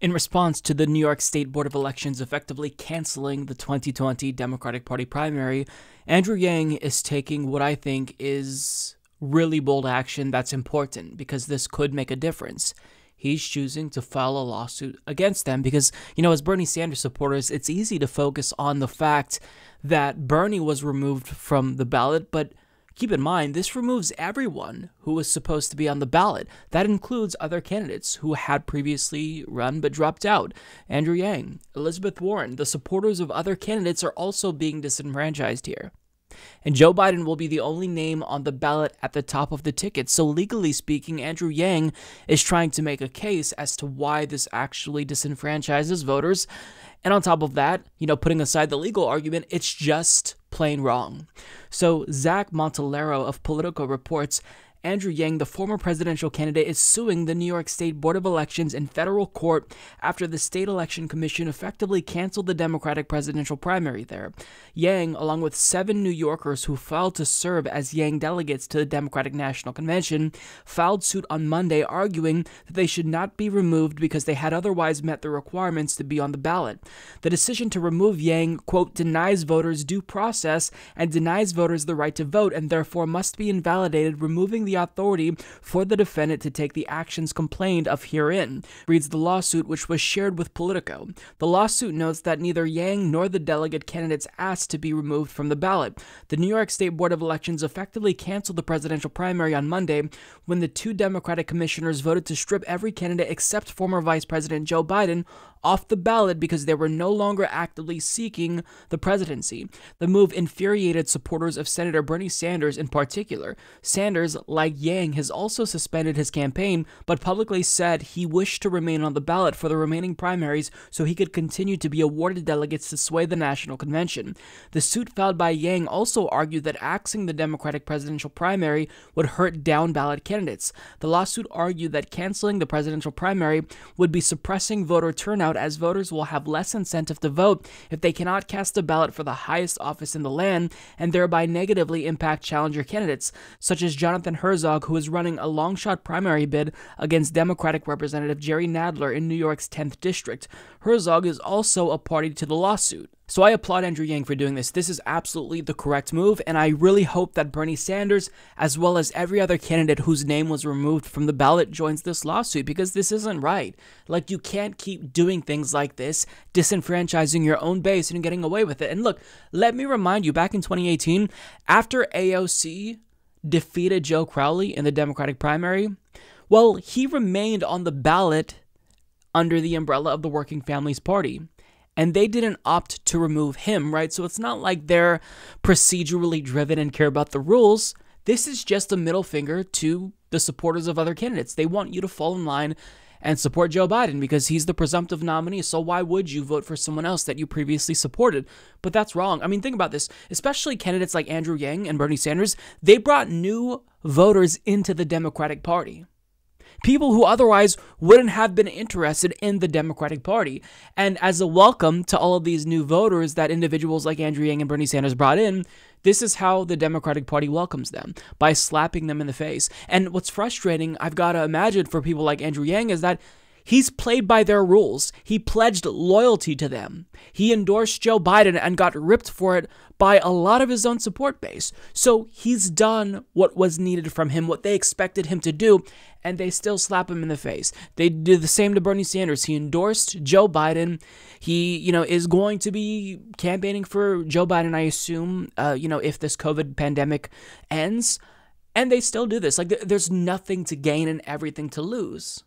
in response to the New York State Board of Elections effectively canceling the 2020 Democratic Party primary, Andrew Yang is taking what I think is really bold action that's important because this could make a difference. He's choosing to file a lawsuit against them because, you know, as Bernie Sanders supporters, it's easy to focus on the fact that Bernie was removed from the ballot, but Keep in mind, this removes everyone who was supposed to be on the ballot. That includes other candidates who had previously run but dropped out. Andrew Yang, Elizabeth Warren, the supporters of other candidates are also being disenfranchised here. And Joe Biden will be the only name on the ballot at the top of the ticket. So, legally speaking, Andrew Yang is trying to make a case as to why this actually disenfranchises voters. And on top of that, you know, putting aside the legal argument, it's just plain wrong. So Zach Montalero of Politico reports Andrew Yang, the former presidential candidate, is suing the New York State Board of Elections in federal court after the State Election Commission effectively canceled the Democratic presidential primary there. Yang, along with seven New Yorkers who filed to serve as Yang delegates to the Democratic National Convention, filed suit on Monday arguing that they should not be removed because they had otherwise met the requirements to be on the ballot. The decision to remove Yang, quote, denies voters due process and denies voters the right to vote and therefore must be invalidated, removing the authority for the defendant to take the actions complained of herein, reads the lawsuit which was shared with Politico. The lawsuit notes that neither Yang nor the delegate candidates asked to be removed from the ballot. The New York State Board of Elections effectively canceled the presidential primary on Monday when the two Democratic commissioners voted to strip every candidate except former Vice President Joe Biden off the ballot because they were no longer actively seeking the presidency. The move infuriated supporters of Senator Bernie Sanders in particular. Sanders, like Yang, has also suspended his campaign, but publicly said he wished to remain on the ballot for the remaining primaries so he could continue to be awarded delegates to sway the National Convention. The suit filed by Yang also argued that axing the Democratic presidential primary would hurt down ballot candidates. The lawsuit argued that canceling the presidential primary would be suppressing voter turnout as voters will have less incentive to vote if they cannot cast a ballot for the highest office in the land and thereby negatively impact challenger candidates, such as Jonathan Herzog, who is running a long shot primary bid against Democratic Representative Jerry Nadler in New York's 10th District. Herzog is also a party to the lawsuit. So I applaud Andrew Yang for doing this. This is absolutely the correct move, and I really hope that Bernie Sanders, as well as every other candidate whose name was removed from the ballot, joins this lawsuit because this isn't right. Like, you can't keep doing things like this, disenfranchising your own base and getting away with it. And look, let me remind you back in 2018, after AOC defeated Joe Crowley in the Democratic primary, well, he remained on the ballot under the umbrella of the Working Families Party and they didn't opt to remove him, right? So it's not like they're procedurally driven and care about the rules. This is just a middle finger to the supporters of other candidates. They want you to fall in line and support Joe Biden because he's the presumptive nominee. So why would you vote for someone else that you previously supported? But that's wrong. I mean, think about this, especially candidates like Andrew Yang and Bernie Sanders, they brought new voters into the Democratic Party people who otherwise wouldn't have been interested in the Democratic Party. And as a welcome to all of these new voters that individuals like Andrew Yang and Bernie Sanders brought in, this is how the Democratic Party welcomes them by slapping them in the face. And what's frustrating, I've got to imagine for people like Andrew Yang, is that He's played by their rules. He pledged loyalty to them. He endorsed Joe Biden and got ripped for it by a lot of his own support base. So he's done what was needed from him, what they expected him to do, and they still slap him in the face. They did the same to Bernie Sanders. He endorsed Joe Biden. He, you know, is going to be campaigning for Joe Biden, I assume, uh, you know, if this COVID pandemic ends. And they still do this. Like, th there's nothing to gain and everything to lose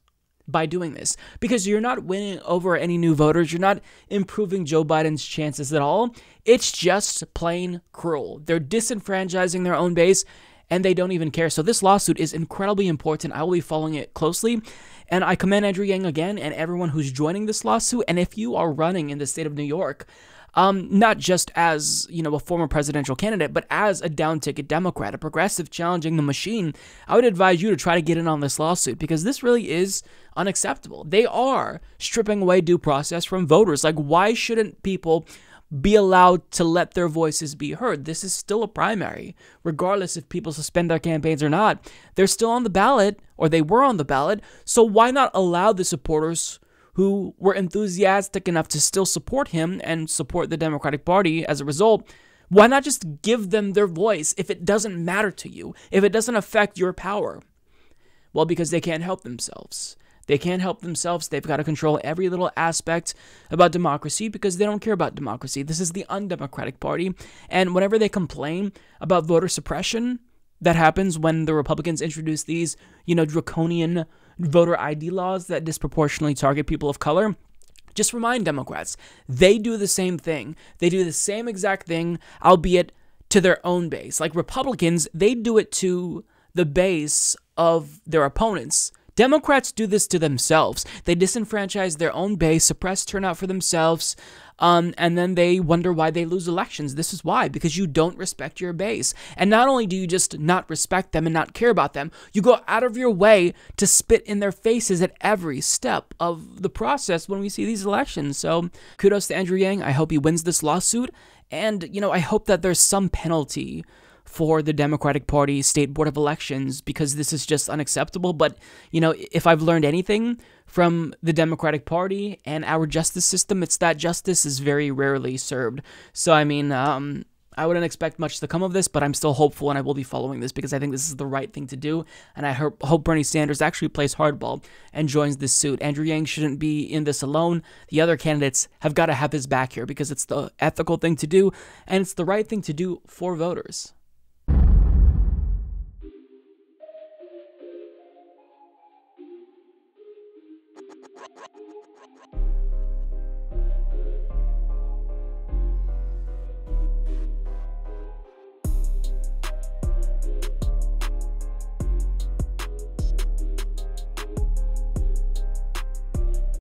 by doing this because you're not winning over any new voters. You're not improving Joe Biden's chances at all. It's just plain cruel. They're disenfranchising their own base and they don't even care. So this lawsuit is incredibly important. I will be following it closely. And I commend Andrew Yang again and everyone who's joining this lawsuit. And if you are running in the state of New York, um, not just as you know a former presidential candidate, but as a down ticket Democrat, a progressive challenging the machine. I would advise you to try to get in on this lawsuit because this really is unacceptable. They are stripping away due process from voters. Like, why shouldn't people? be allowed to let their voices be heard. This is still a primary, regardless if people suspend their campaigns or not. They're still on the ballot, or they were on the ballot. So why not allow the supporters who were enthusiastic enough to still support him and support the Democratic Party as a result, why not just give them their voice if it doesn't matter to you, if it doesn't affect your power? Well, because they can't help themselves. They can't help themselves. They've got to control every little aspect about democracy because they don't care about democracy. This is the undemocratic party. And whenever they complain about voter suppression, that happens when the Republicans introduce these, you know, draconian voter ID laws that disproportionately target people of color. Just remind Democrats, they do the same thing. They do the same exact thing, albeit to their own base. Like Republicans, they do it to the base of their opponents Democrats do this to themselves. They disenfranchise their own base, suppress turnout for themselves, um, and then they wonder why they lose elections. This is why, because you don't respect your base. And not only do you just not respect them and not care about them, you go out of your way to spit in their faces at every step of the process when we see these elections. So kudos to Andrew Yang. I hope he wins this lawsuit. And, you know, I hope that there's some penalty for the Democratic Party State Board of Elections because this is just unacceptable. But, you know, if I've learned anything from the Democratic Party and our justice system, it's that justice is very rarely served. So, I mean, um, I wouldn't expect much to come of this, but I'm still hopeful and I will be following this because I think this is the right thing to do. And I hope Bernie Sanders actually plays hardball and joins this suit. Andrew Yang shouldn't be in this alone. The other candidates have got to have his back here because it's the ethical thing to do and it's the right thing to do for voters.